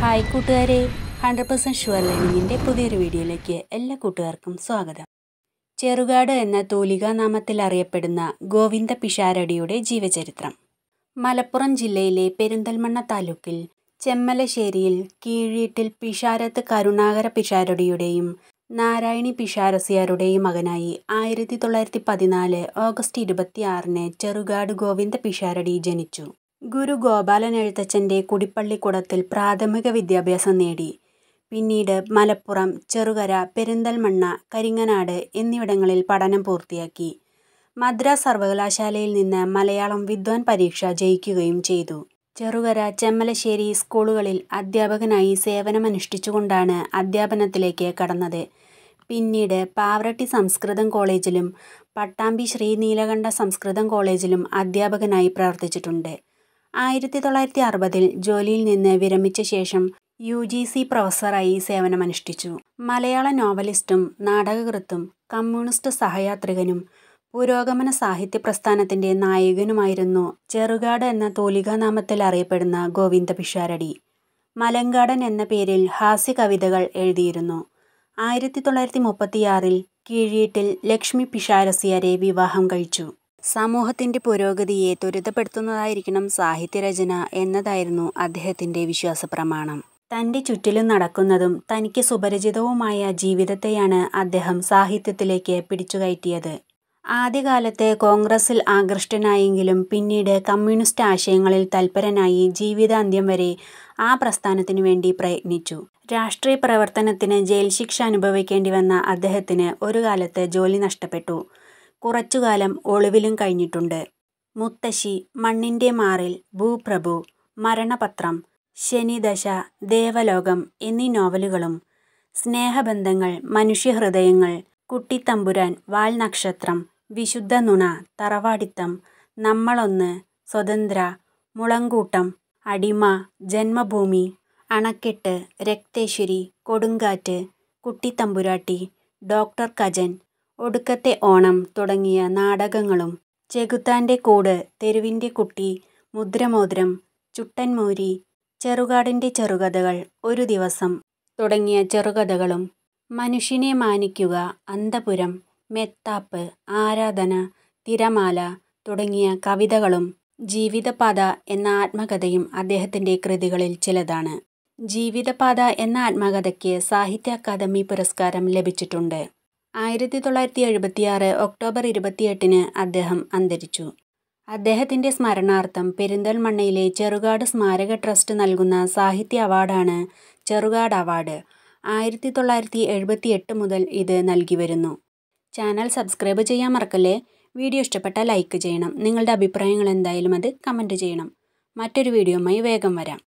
Hi കൂട്ടുകാരെ hundred percent sure ലേണിങ്ങിൻ്റെ പുതിയൊരു വീഡിയോയിലേക്ക് എല്ലാ കൂട്ടുകാർക്കും സ്വാഗതം ചെറുകാട് എന്ന തൂലിക നാമത്തിൽ അറിയപ്പെടുന്ന ഗോവിന്ദ പിഷാരടിയുടെ ജീവചരിത്രം മലപ്പുറം ജില്ലയിലെ പെരിന്തൽമണ്ണ താലൂക്കിൽ ചെമ്മലശ്ശേരിയിൽ കീഴീട്ടിൽ പിഷാരത്ത് കരുണാകര പിഷാരടിയുടെയും നാരായണി പിഷാരസിയാരുടെയും മകനായി ആയിരത്തി തൊള്ളായിരത്തി പതിനാല് ഓഗസ്റ്റ് ഇരുപത്തിയാറിന് ചെറുകാട് ഗോവിന്ദ പിഷാരടി ജനിച്ചു ഗുരു ഗോപാലൻ എഴുത്തച്ഛൻ്റെ കുടിപ്പള്ളിക്കുടത്തിൽ പ്രാഥമിക വിദ്യാഭ്യാസം നേടി. പിന്നീട് മലപ്പുറം, ചെറുകര, പെരിന്തൽമണ്ണ, കരിങ്ങനാട് എന്നിവിടങ്ങളിൽ പഠനം പൂർത്തിയാക്കി. മദ്രാസ് സർവകലാശാലയിൽ നിന്ന് മലയാളം വിദ്വാൻ പരീക്ഷ ജയിക്കുകയും ചെയ്തു. ചെറുകര, ചെമ്മലശ്ശേരി സ്കൂളുകളിൽ അധ്യാപകനായി സേവനമനുഷ്ഠിച്ചുകൊണ്ടാണ് അധ്യാപനത്തിലേക്ക് കടന്നത്. പിന്നീട് പാവറട്ടി സംസ്കൃതം കോളേജിലും പട്ടാമ്പി ശ്രീ നീലകണ്ഠ സംസ്കൃതം കോളേജിലും അധ്യാപകനായി പ്രവർത്തിച്ചിട്ടുണ്ട്. ആയിരത്തി തൊള്ളായിരത്തി അറുപതിൽ ജോലിയിൽ നിന്ന് വിരമിച്ച ശേഷം യു ജി സി പ്രൊഫസറായി സേവനമനുഷ്ഠിച്ചു മലയാള നോവലിസ്റ്റും നാടകകൃത്തും കമ്മ്യൂണിസ്റ്റ് സഹയാത്രികനും പുരോഗമന സാഹിത്യ പ്രസ്ഥാനത്തിൻ്റെ നായകനുമായിരുന്നു ചെറുകാട് എന്ന നാമത്തിൽ അറിയപ്പെടുന്ന ഗോവിന്ദ പിഷാരടി മലങ്കാടൻ എന്ന പേരിൽ ഹാസ്യ കവിതകൾ എഴുതിയിരുന്നു ആയിരത്തി തൊള്ളായിരത്തി മുപ്പത്തിയാറിൽ കീഴീട്ടിൽ ലക്ഷ്മി പിഷാരസിയരെ വിവാഹം കഴിച്ചു സമൂഹത്തിൻ്റെ പുരോഗതിയെ ത്വരിതപ്പെടുത്തുന്നതായിരിക്കണം സാഹിത്യരചന എന്നതായിരുന്നു അദ്ദേഹത്തിൻ്റെ വിശ്വാസ പ്രമാണം തൻ്റെ ചുറ്റിലും നടക്കുന്നതും തനിക്ക് സുപരിചിതവുമായ ജീവിതത്തെയാണ് അദ്ദേഹം സാഹിത്യത്തിലേക്ക് പിടിച്ചുകയറ്റിയത് ആദ്യകാലത്ത് കോൺഗ്രസിൽ ആകൃഷ്ടനായെങ്കിലും പിന്നീട് കമ്മ്യൂണിസ്റ്റ് ആശയങ്ങളിൽ തൽപരനായി ജീവിതാന്ത്യം വരെ ആ പ്രസ്ഥാനത്തിനു വേണ്ടി പ്രയത്നിച്ചു രാഷ്ട്രീയ പ്രവർത്തനത്തിന് ജയിൽ ശിക്ഷ അനുഭവിക്കേണ്ടി വന്ന അദ്ദേഹത്തിന് ഒരു കാലത്ത് ജോലി നഷ്ടപ്പെട്ടു കുറച്ചുകാലം ഒളിവിലും കഴിഞ്ഞിട്ടുണ്ട് മുത്തശ്ശി മണ്ണിൻ്റെ മാറിൽ ഭൂപ്രഭു മരണപത്രം ശനിദശ ദേവലോകം എന്നീ നോവലുകളും സ്നേഹബന്ധങ്ങൾ മനുഷ്യഹൃദയങ്ങൾ കുട്ടിത്തമ്പുരാൻ വാൽ നക്ഷത്രം വിശുദ്ധ നുണ തറവാടിത്തം നമ്മളൊന്ന് സ്വതന്ത്ര മുളങ്കൂട്ടം അടിമ ജന്മഭൂമി അണക്കെട്ട് രക്തേശ്വരി കൊടുങ്കാറ്റ് കുട്ടിത്തമ്പുരാട്ടി ഡോക്ടർ കജൻ ഒടുക്കത്തെ ഓണം തുടങ്ങിയ നാടകങ്ങളും ചെകുത്താൻ്റെ കൂട് തെരുവിൻ്റെ കുട്ടി മുദ്രമോതിരം ചുട്ടൻമൂരി ചെറുകാടിൻ്റെ ചെറുകഥകൾ ഒരു ദിവസം തുടങ്ങിയ ചെറുകഥകളും മനുഷ്യനെ മാനിക്കുക അന്തപുരം മെത്താപ്പ് ആരാധന തിരമാല തുടങ്ങിയ കവിതകളും ജീവിതപാത എന്ന ആത്മകഥയും അദ്ദേഹത്തിൻ്റെ കൃതികളിൽ ചിലതാണ് ജീവിതപാത എന്ന ആത്മകഥയ്ക്ക് സാഹിത്യ അക്കാദമി പുരസ്കാരം ലഭിച്ചിട്ടുണ്ട് ആയിരത്തി തൊള്ളായിരത്തി എഴുപത്തിയാറ് ഒക്ടോബർ ഇരുപത്തിയെട്ടിന് അദ്ദേഹം അന്തരിച്ചു അദ്ദേഹത്തിൻ്റെ സ്മരണാർത്ഥം പെരിന്തൽമണ്ണയിലെ ചെറുകാട് സ്മാരക ട്രസ്റ്റ് നൽകുന്ന സാഹിത്യ അവാർഡാണ് ചെറുകാട് അവാർഡ് ആയിരത്തി തൊള്ളായിരത്തി എഴുപത്തി എട്ട് മുതൽ ഇത് നൽകി വരുന്നു ചാനൽ സബ്സ്ക്രൈബ് ചെയ്യാൻ മറക്കല്ലേ വീഡിയോ ഇഷ്ടപ്പെട്ടാൽ ലൈക്ക് ചെയ്യണം നിങ്ങളുടെ അഭിപ്രായങ്ങൾ എന്തായാലും അത് കമൻറ്റ് ചെയ്യണം മറ്റൊരു വീഡിയോയുമായി വേഗം വരാം